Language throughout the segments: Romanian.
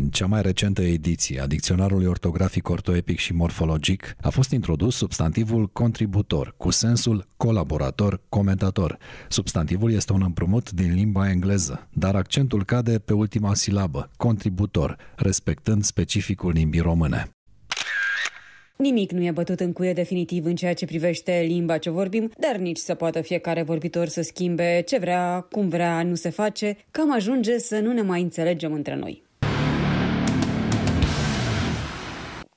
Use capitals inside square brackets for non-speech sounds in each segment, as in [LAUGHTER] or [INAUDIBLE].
în cea mai recentă ediție a Dicționarului Ortografic, Ortoepic și Morfologic a fost introdus substantivul contributor, cu sensul colaborator, comentator. Substantivul este un împrumut din limba engleză, dar accentul cade pe ultima silabă, contributor, respectând specificul limbii române. Nimic nu e bătut în cuie definitiv în ceea ce privește limba ce vorbim, dar nici să poată fiecare vorbitor să schimbe ce vrea, cum vrea, nu se face, cam ajunge să nu ne mai înțelegem între noi.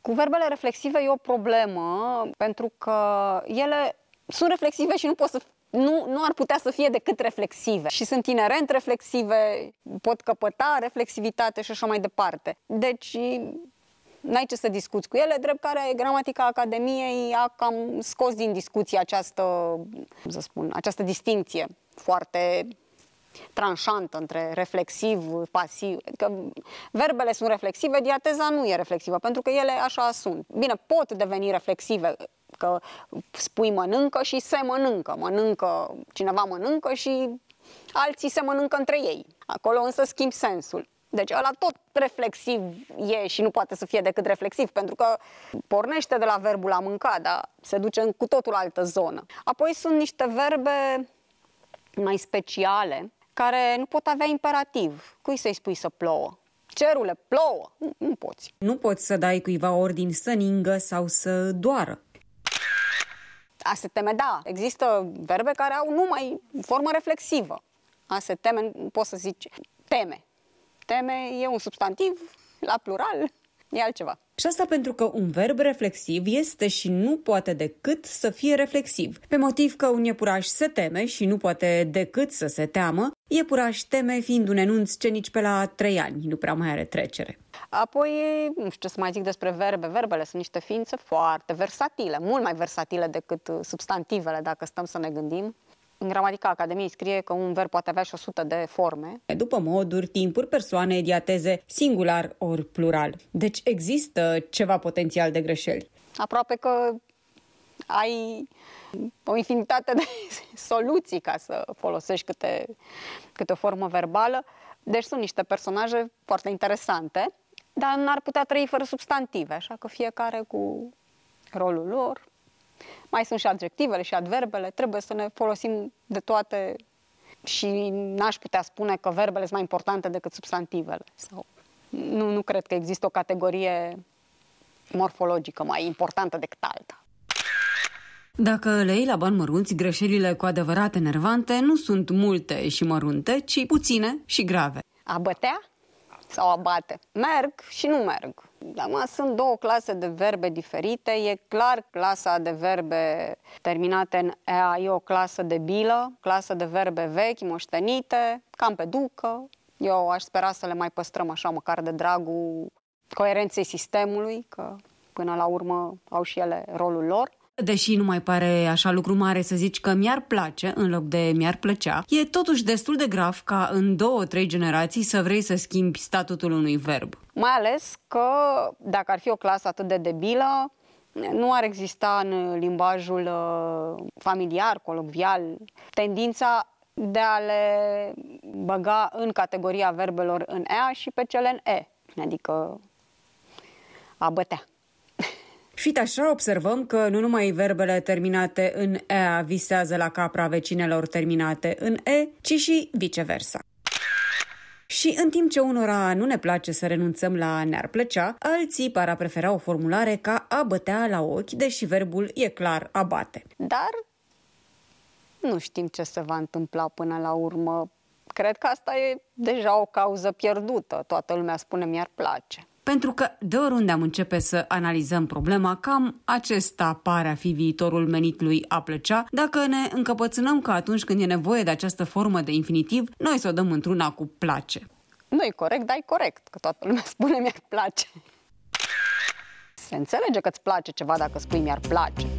Cu verbele reflexive e o problemă, pentru că ele sunt reflexive și nu pot să nu, nu ar putea să fie decât reflexive și sunt inerent reflexive, pot căpăta reflexivitate și așa mai departe. Deci n-ai ce să discuți cu ele, drept care gramatica Academiei a cam scos din discuție această, să spun, această distinție foarte tranșantă între reflexiv, pasiv. Adică verbele sunt reflexive, diateza nu e reflexivă, pentru că ele așa sunt. Bine, pot deveni reflexive, că spui mănâncă și se mănâncă. Mănâncă, cineva mănâncă și alții se mănâncă între ei. Acolo însă schimb sensul. Deci ăla tot reflexiv e și nu poate să fie decât reflexiv, pentru că pornește de la verbul a mânca, dar se duce în cu totul altă zonă. Apoi sunt niște verbe mai speciale, care nu pot avea imperativ. Cui să-i spui să plouă? Cerule, plouă! Nu, nu poți. Nu poți să dai cuiva ordin să ningă sau să doară. A se teme, da. Există verbe care au numai formă reflexivă. A se teme, poți să zici teme. Teme e un substantiv, la plural, e altceva. Și asta pentru că un verb reflexiv este și nu poate decât să fie reflexiv, pe motiv că un iepuraș se teme și nu poate decât să se teamă, Iepuraș teme fiind un enunț ce nici pe la trei ani nu prea mai are trecere. Apoi, nu știu ce să mai zic despre verbe. Verbele sunt niște ființe foarte versatile, mult mai versatile decât uh, substantivele, dacă stăm să ne gândim. În gramatica Academiei scrie că un verb poate avea și 100 de forme. După moduri, timpuri, persoane, diateze, singular ori plural. Deci există ceva potențial de greșeli. Aproape că ai o infinitate de [LAUGHS] soluții ca să folosești câte, câte o formă verbală. Deci sunt niște personaje foarte interesante, dar n-ar putea trăi fără substantive, așa că fiecare cu rolul lor. Mai sunt și adjectivele și adverbele, trebuie să ne folosim de toate și n-aș putea spune că verbele sunt mai importante decât substantivele. Sau... Nu, nu cred că există o categorie morfologică mai importantă decât alta. Dacă le iei la bani mărunți, greșelile cu adevărat enervante nu sunt multe și mărunte, ci puține și grave. A bătea sau a bate? Merg și nu merg. Acum sunt două clase de verbe diferite. E clar, clasa de verbe terminate în ea e o clasă de bilă, clasă de verbe vechi, moștenite, cam pe ducă. Eu aș spera să le mai păstrăm așa, măcar de dragul coerenței sistemului, că până la urmă au și ele rolul lor deși nu mai pare așa lucru mare să zici că mi-ar place în loc de mi-ar plăcea, e totuși destul de grav ca în două, trei generații să vrei să schimbi statutul unui verb. Mai ales că dacă ar fi o clasă atât de debilă, nu ar exista în limbajul uh, familiar, colocvial, tendința de a le băga în categoria verbelor în ea și pe cele în e, adică a bătea. Și așa observăm că nu numai verbele terminate în e visează la capra vecinelor terminate în e, ci și viceversa. Și în timp ce unora nu ne place să renunțăm la ne-ar plăcea, alții par a prefera o formulare ca a bătea la ochi, deși verbul e clar a bate. Dar nu știm ce se va întâmpla până la urmă. Cred că asta e deja o cauză pierdută. Toată lumea spune mi-ar place. Pentru că de oriunde am începe să analizăm problema, cam acesta pare a fi viitorul menit lui a plăcea, dacă ne încăpățânăm că atunci când e nevoie de această formă de infinitiv, noi să o dăm într-una cu place. Nu e corect, dar e corect, că toată lumea [LAUGHS] spune mi-ar place. Se înțelege că îți place ceva dacă spui mi-ar place.